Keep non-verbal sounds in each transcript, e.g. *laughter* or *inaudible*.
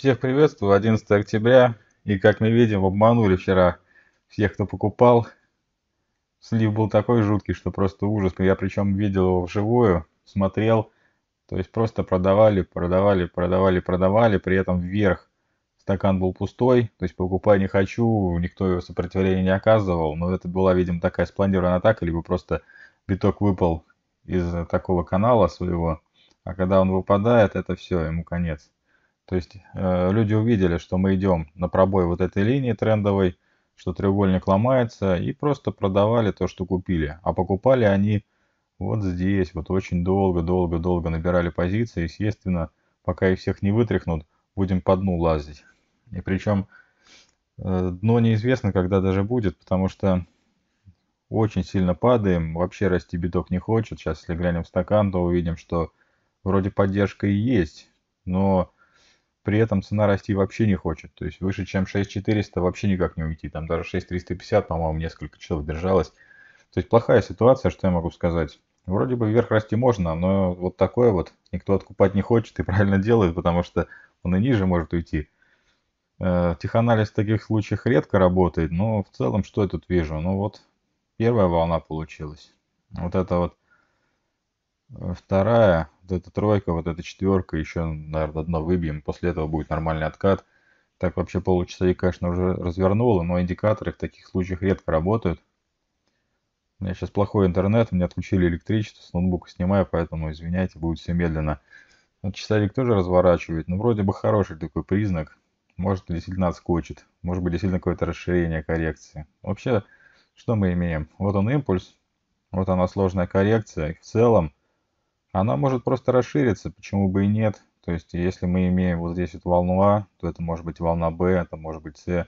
Всех приветствую, 11 октября. И как мы видим, обманули вчера всех, кто покупал. Слив был такой жуткий, что просто ужас. Я причем видел его вживую, смотрел. То есть просто продавали, продавали, продавали, продавали, при этом вверх. Стакан был пустой, то есть покупай не хочу, никто его сопротивления не оказывал, но это была, видимо, такая спланированная атака, либо просто биток выпал из такого канала своего, а когда он выпадает, это все, ему конец. То есть э, люди увидели, что мы идем на пробой вот этой линии трендовой, что треугольник ломается, и просто продавали то, что купили. А покупали они вот здесь, вот очень долго-долго-долго набирали позиции. Естественно, пока их всех не вытряхнут, будем по дну лазить. И причем э, дно неизвестно, когда даже будет, потому что очень сильно падаем, вообще расти биток не хочет. Сейчас, если глянем в стакан, то увидим, что вроде поддержка и есть, но при этом цена расти вообще не хочет. То есть выше, чем 6400 вообще никак не уйти. Там даже 6350, по-моему, несколько часов держалась. То есть плохая ситуация, что я могу сказать. Вроде бы вверх расти можно, но вот такое вот никто откупать не хочет и *laughs* правильно делает, потому что он и ниже может уйти. Теханализ э, в таких случаях редко работает, но в целом что я тут вижу? Ну вот первая волна получилась. Вот это вот Э, вторая, вот эта тройка, вот эта четверка, еще, наверное, одно выбьем. После этого будет нормальный откат. Так вообще полчаса и, конечно, уже развернуло, но индикаторы в таких случаях редко работают. У меня сейчас плохой интернет, мне отключили электричество, с ноутбука снимаю, поэтому, извиняйте, будет все медленно. Вот часовик тоже разворачивает, но ну, вроде бы хороший такой признак. Может, действительно отскочит, может быть, действительно какое-то расширение коррекции. Вообще, что мы имеем? Вот он импульс, вот она сложная коррекция. И в целом, она может просто расшириться, почему бы и нет. То есть, если мы имеем вот здесь вот волну А, то это может быть волна Б, это может быть С.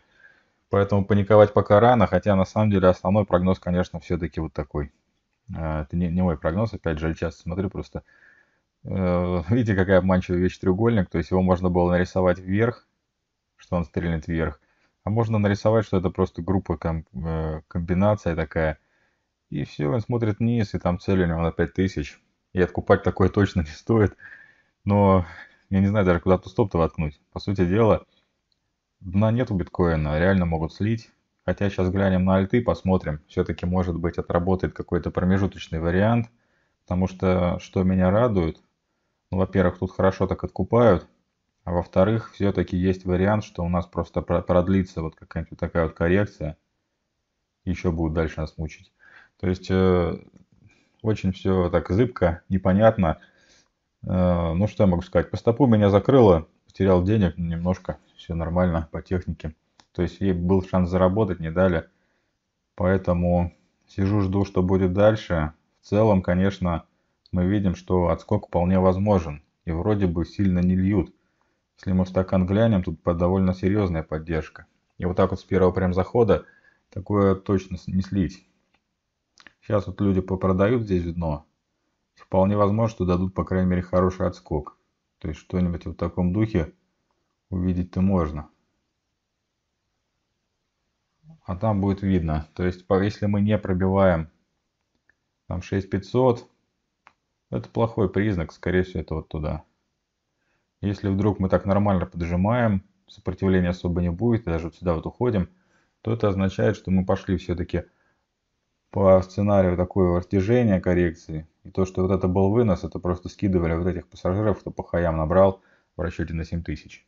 Поэтому паниковать пока рано, хотя на самом деле основной прогноз, конечно, все-таки вот такой. А, это не, не мой прогноз, опять же, я часто смотрю просто. Э, видите, какая обманчивая вещь треугольник. То есть его можно было нарисовать вверх, что он стрельнет вверх. А можно нарисовать, что это просто группа, комп, э, комбинация такая. И все, он смотрит вниз, и там цель у него на 5000 и откупать такое точно не стоит. Но я не знаю даже, куда тут стоп-то воткнуть. По сути дела, дна нет у биткоина, реально могут слить. Хотя сейчас глянем на альты, посмотрим. Все-таки, может быть, отработает какой-то промежуточный вариант. Потому что, что меня радует, ну, во-первых, тут хорошо так откупают. А во-вторых, все-таки есть вариант, что у нас просто продлится вот какая-нибудь такая вот коррекция. Еще будет дальше нас мучить. То есть э, очень все так зыбко, непонятно. Э, ну, что я могу сказать? По стопу меня закрыло, потерял денег ну, немножко, все нормально по технике. То есть ей был шанс заработать, не дали. Поэтому сижу, жду, что будет дальше. В целом, конечно, мы видим, что отскок вполне возможен. И вроде бы сильно не льют. Если мы в стакан глянем, тут довольно серьезная поддержка. И вот так вот с первого прям захода такое точно не слить. Сейчас вот люди попродают здесь дно. Вполне возможно, что дадут, по крайней мере, хороший отскок. То есть что-нибудь в таком духе увидеть-то можно. А там будет видно. То есть, если мы не пробиваем там 6500, это плохой признак, скорее всего, это вот туда. Если вдруг мы так нормально поджимаем, сопротивления особо не будет, и даже вот сюда вот уходим, то это означает, что мы пошли все-таки по сценарию такое растяжение коррекции. И то, что вот это был вынос, это просто скидывали вот этих пассажиров, кто по хаям набрал в расчете на 7000.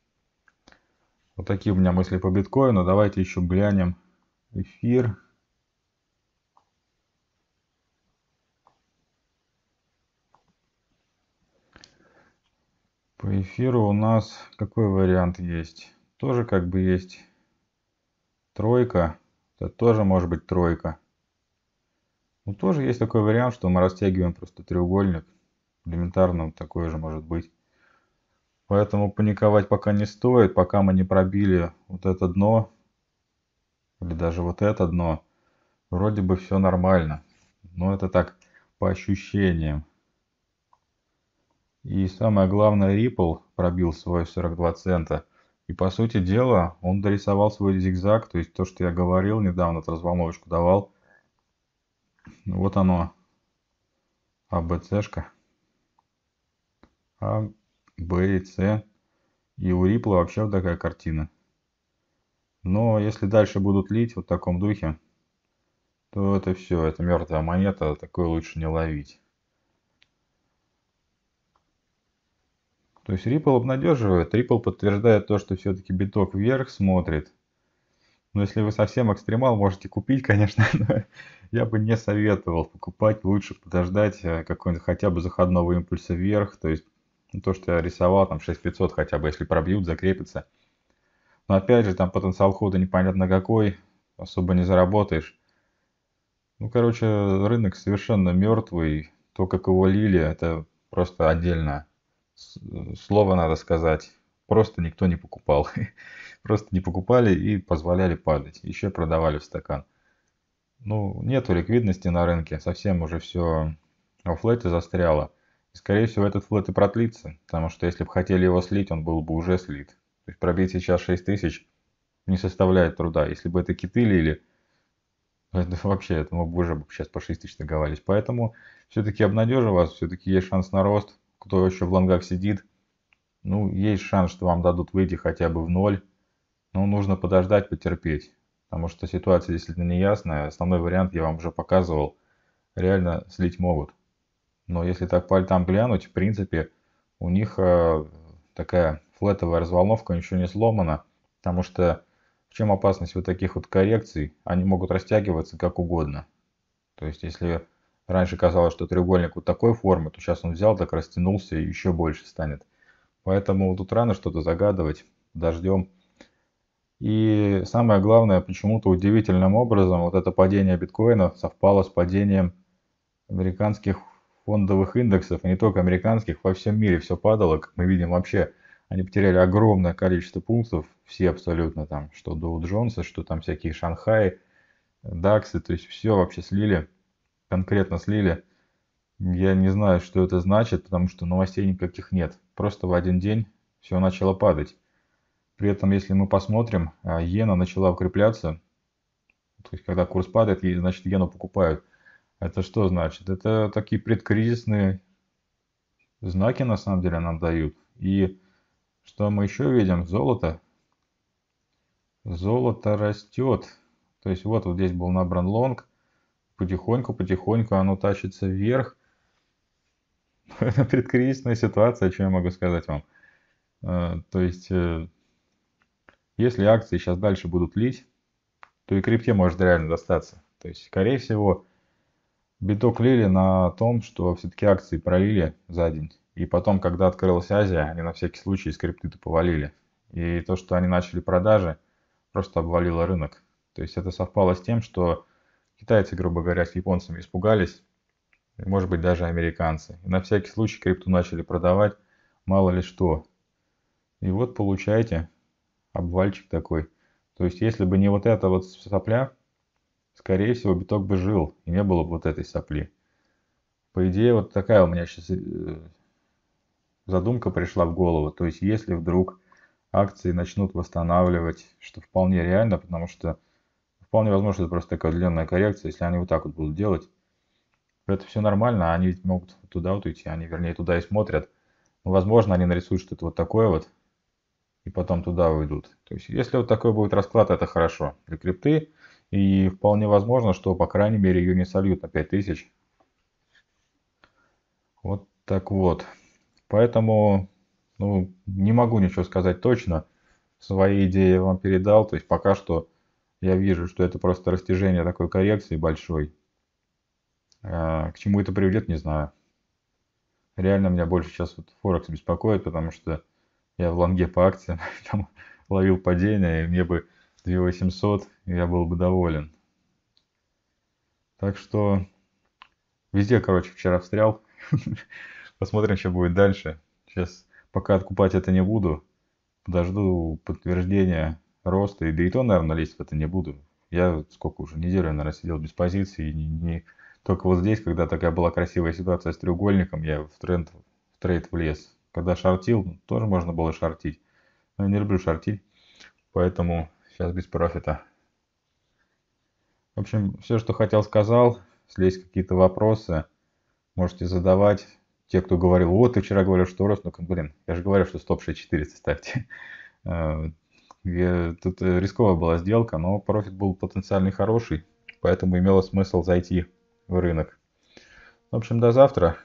Вот такие у меня мысли по биткоину. Давайте еще глянем эфир. По эфиру у нас какой вариант есть? Тоже как бы есть тройка. Это тоже может быть тройка. Ну, тоже есть такой вариант, что мы растягиваем просто треугольник. Элементарно такое же может быть. Поэтому паниковать пока не стоит, пока мы не пробили вот это дно, или даже вот это дно, вроде бы все нормально. Но это так по ощущениям. И самое главное, Ripple пробил свой 42 цента. И по сути дела, он дорисовал свой зигзаг, то есть то, что я говорил недавно, эту разволновочку давал, вот оно. шка А, Б и С. И у Ripple вообще вот такая картина. Но если дальше будут лить вот в таком духе, то это все, это мертвая монета, такое лучше не ловить. То есть Ripple обнадеживает, Ripple подтверждает то, что все-таки биток вверх смотрит. Но ну, если вы совсем экстремал, можете купить, конечно, *laughs* но я бы не советовал покупать. Лучше подождать э, какой-нибудь хотя бы заходного импульса вверх. То есть ну, то, что я рисовал, там 6500 хотя бы, если пробьют, закрепится. Но опять же, там потенциал хода непонятно какой, особо не заработаешь. Ну, короче, рынок совершенно мертвый. То, как его лили, это просто отдельно э, слово надо сказать просто никто не покупал. *laughs* просто не покупали и позволяли падать. Еще продавали в стакан. Ну, нету ликвидности на рынке, совсем уже все во флете застряло. И, скорее всего, этот флет и продлится, потому что если бы хотели его слить, он был бы уже слит. То есть пробить сейчас 6 тысяч не составляет труда. Если бы это киты лили, *laughs* это вообще, это мы бы уже сейчас по 6 тысяч договаривались. Поэтому все-таки обнадежу вас, все-таки есть шанс на рост. Кто еще в лонгах сидит, ну, есть шанс, что вам дадут выйти хотя бы в ноль. Но нужно подождать, потерпеть. Потому что ситуация действительно неясная. Основной вариант я вам уже показывал. Реально слить могут. Но если так по глянуть, в принципе, у них э, такая флетовая разволновка ничего не сломана. Потому что в чем опасность вот таких вот коррекций? Они могут растягиваться как угодно. То есть, если раньше казалось, что треугольник вот такой формы, то сейчас он взял, так растянулся и еще больше станет. Поэтому тут рано что-то загадывать, дождем. И самое главное, почему-то удивительным образом вот это падение биткоина совпало с падением американских фондовых индексов, и не только американских, во всем мире все падало, как мы видим вообще. Они потеряли огромное количество пунктов, все абсолютно там, что Доу Джонса, что там всякие Шанхай, Даксы, то есть все вообще слили, конкретно слили. Я не знаю, что это значит, потому что новостей никаких нет. Просто в один день все начало падать. При этом, если мы посмотрим, а, иена начала укрепляться. То есть, когда курс падает, значит, иену покупают. Это что значит? Это такие предкризисные знаки, на самом деле, нам дают. И что мы еще видим? Золото. Золото растет. То есть, вот, вот здесь был набран лонг. Потихоньку-потихоньку оно тащится вверх. Это предкризисная ситуация, о чем я могу сказать вам. Э, то есть, э, если акции сейчас дальше будут лить, то и крипте может реально достаться. То есть, скорее всего, биток лили на том, что все-таки акции пролили за день. И потом, когда открылась Азия, они на всякий случай из крипты-то повалили. И то, что они начали продажи, просто обвалило рынок. То есть это совпало с тем, что китайцы, грубо говоря, с японцами испугались, и, может быть, даже американцы. И на всякий случай крипту начали продавать, мало ли что. И вот получаете обвальчик такой. То есть, если бы не вот эта вот сопля, скорее всего, биток бы жил, и не было бы вот этой сопли. По идее, вот такая у меня сейчас э, задумка пришла в голову. То есть, если вдруг акции начнут восстанавливать, что вполне реально, потому что вполне возможно, это просто такая длинная коррекция, если они вот так вот будут делать, это все нормально, а они ведь могут туда вот уйти, они вернее туда и смотрят. Но, ну, возможно, они нарисуют что-то вот такое вот, и потом туда уйдут. То есть, если вот такой будет расклад, это хорошо для крипты. И вполне возможно, что, по крайней мере, ее не сольют на 5000. Вот так вот. Поэтому, ну, не могу ничего сказать точно. Свои идеи я вам передал. То есть, пока что я вижу, что это просто растяжение такой коррекции большой. А, к чему это приведет, не знаю. Реально меня больше сейчас вот Форекс беспокоит, потому что я в лонге по акциям *laughs* там, ловил падение, и мне бы 2800, и я был бы доволен. Так что везде, короче, вчера встрял. *laughs* Посмотрим, что будет дальше. Сейчас пока откупать это не буду. Подожду подтверждения роста. И да и то, наверное, лезть в это не буду. Я сколько уже, неделю, наверное, сидел без позиции и не, не только вот здесь, когда такая была красивая ситуация с треугольником, я в, тренд, в трейд влез. Когда шортил, ну, тоже можно было шортить. Но я не люблю шортить, поэтому сейчас без профита. В общем, все, что хотел, сказал. Если есть какие-то вопросы, можете задавать. Те, кто говорил, вот ты вчера говорил, что рост, ну, блин, я же говорил, что стоп 6400 ставьте. *laughs* А, тут э, рисковая была сделка, но профит был потенциально хороший, поэтому имело смысл зайти в рынок. В общем, до завтра.